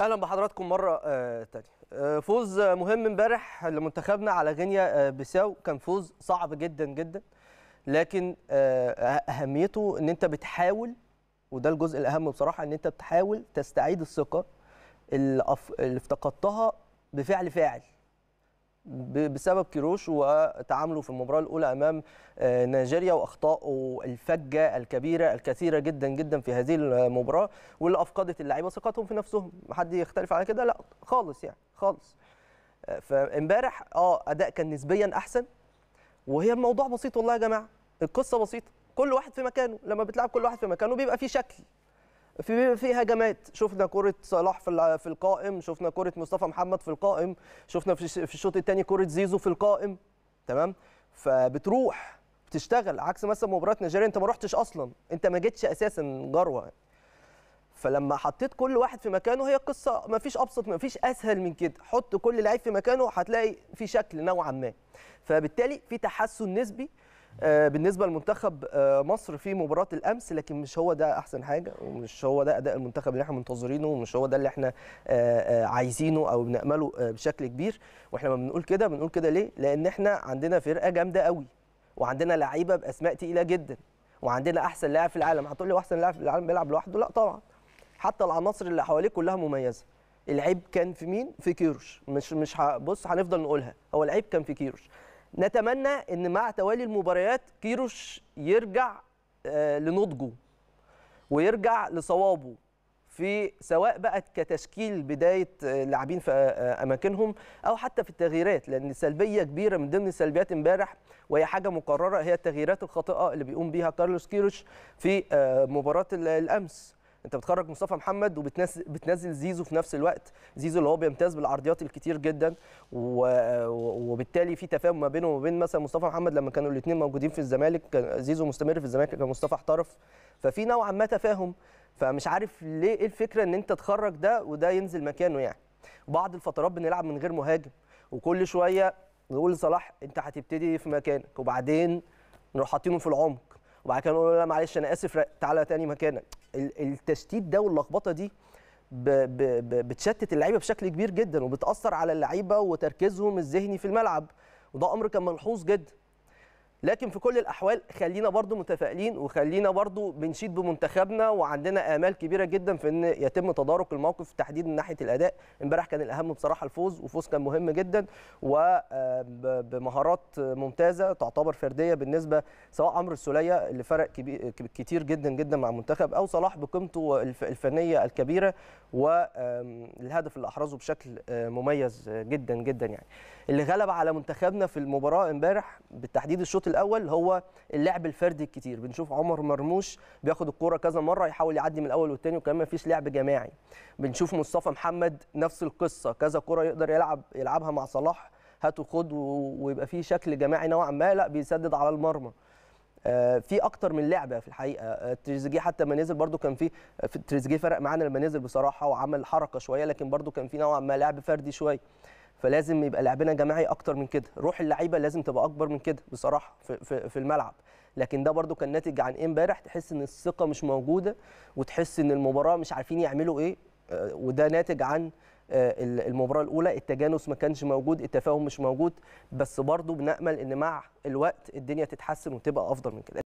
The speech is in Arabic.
اهلا بحضراتكم مره آه، تانية آه، فوز مهم امبارح لمنتخبنا على غينيا آه، بيساو كان فوز صعب جدا جدا لكن اهميته ان انت بتحاول وده الجزء الاهم بصراحه ان انت بتحاول تستعيد الثقه اللي افتقدتها بفعل فاعل بسبب كيروش وتعامله في المباراه الاولى امام آه، نيجيريا واخطائه الفجه الكبيره الكثيره جدا جدا في هذه المباراه واللي افقدت اللعيبه ثقتهم في نفسهم حد يختلف على كده لا خالص يعني خالص آه، فامبارح اه اداء كان نسبيا احسن وهي الموضوع بسيط والله يا جماعه القصه بسيطه كل واحد في مكانه لما بتلعب كل واحد في مكانه بيبقى في شكل في في هجمات شفنا كره صلاح في في القائم شفنا كره مصطفى محمد في القائم شفنا في الشوط الثاني كره زيزو في القائم تمام فبتروح بتشتغل عكس مثلا مباراه نيجيريا انت ما رحتش اصلا انت ما جيتش اساسا جروه فلما حطيت كل واحد في مكانه هي قصه ما فيش ابسط ما فيش اسهل من كده حط كل لعيب في مكانه هتلاقي في شكل نوعا ما فبالتالي في تحسن نسبي آه، بالنسبه لمنتخب آه، مصر في مباراه الامس لكن مش هو ده احسن حاجه ومش هو ده اداء المنتخب اللي احنا منتظرينه ومش هو ده اللي احنا آه، عايزينه او بنامله بشكل كبير واحنا ما بنقول كده بنقول كده ليه لان احنا عندنا فرقه جامده قوي وعندنا لعيبه باسماء تقيله جدا وعندنا احسن لاعب في العالم هتقول لي احسن لاعب في العالم بيلعب لوحده لا طبعا حتى العناصر اللي حواليه كلها مميزه العيب كان في مين في كيروش مش مش بص هنفضل نقولها هو العيب كان في كيروش نتمنى ان مع توالي المباريات كيروش يرجع آه، لنضجه ويرجع لصوابه في سواء بقت كتشكيل بدايه آه، اللاعبين في آه، اماكنهم او حتى في التغييرات لان سلبيه كبيره من ضمن سلبيات امبارح وهي حاجه مقرره هي التغييرات الخاطئه اللي بيقوم بيها كارلوس كيروش في مباراه الامس انت بتخرج مصطفى محمد وبتنزل بتنزل زيزو في نفس الوقت زيزو اللي هو بيمتاز بالعرضيات الكتير جدا وبالتالي في تفاهم ما بينه وما بين مثلا مصطفى محمد لما كانوا الاثنين موجودين في الزمالك كان زيزو مستمر في الزمالك كان مصطفى احترف ففي نوعا ما تفاهم فمش عارف ليه ايه الفكره ان انت تخرج ده وده ينزل مكانه يعني بعض الفترات بنلعب من غير مهاجم وكل شويه نقول لصلاح انت هتبتدي في مكانك وبعدين نروح حاطينه في العمق وبعد كده نقول له لا معلش انا اسف تعالى تاني مكانك التشتيت ده واللخبطه دي بتشتت اللعيبه بشكل كبير جدا وبتاثر على اللعيبه وتركيزهم الذهني في الملعب وده امر كان ملحوظ جدا لكن في كل الاحوال خلينا برضو متفائلين وخلينا برضو بنشيد بمنتخبنا وعندنا امال كبيره جدا في ان يتم تدارك الموقف تحديدا من ناحيه الاداء امبارح كان الاهم بصراحه الفوز وفوز كان مهم جدا وبمهارات آه، ممتازه تعتبر فرديه بالنسبه سواء عمرو السوليه اللي فرق كبير كتير جدا جدا مع المنتخب او صلاح بقيمته الفنيه الكبيره والهدف اللي احرزه بشكل آه، مميز جدا جدا يعني اللي غلب على منتخبنا في المباراه امبارح بالتحديد الشوط الاول هو اللعب الفردي الكتير بنشوف عمر مرموش بياخد الكوره كذا مره يحاول يعدي من الاول والثاني وكمان مفيش لعب جماعي بنشوف مصطفى محمد نفس القصه كذا كوره يقدر يلعب يلعبها مع صلاح هات وخد ويبقى في شكل جماعي نوعا ما لا بيسدد على المرمى آه، في اكتر من لعبه في الحقيقه آه، تريزيجيه حتى ما نزل برده كان في تريزيجيه فرق معانا لما نزل بصراحه وعمل حركه شويه لكن برده كان في نوعا ما لعب فردي شويه فلازم يبقى لعبنا جماعي اكتر من كده روح اللعيبه لازم تبقى اكبر من كده بصراحه في, في, في الملعب لكن ده برده كان ناتج عن ايه امبارح تحس ان الثقه مش موجوده وتحس ان المباراه مش عارفين يعملوا ايه آه، وده ناتج عن آه، المباراه الاولى التجانس ما كانش موجود التفاهم مش موجود بس برده بنامل ان مع الوقت الدنيا تتحسن وتبقى افضل من كده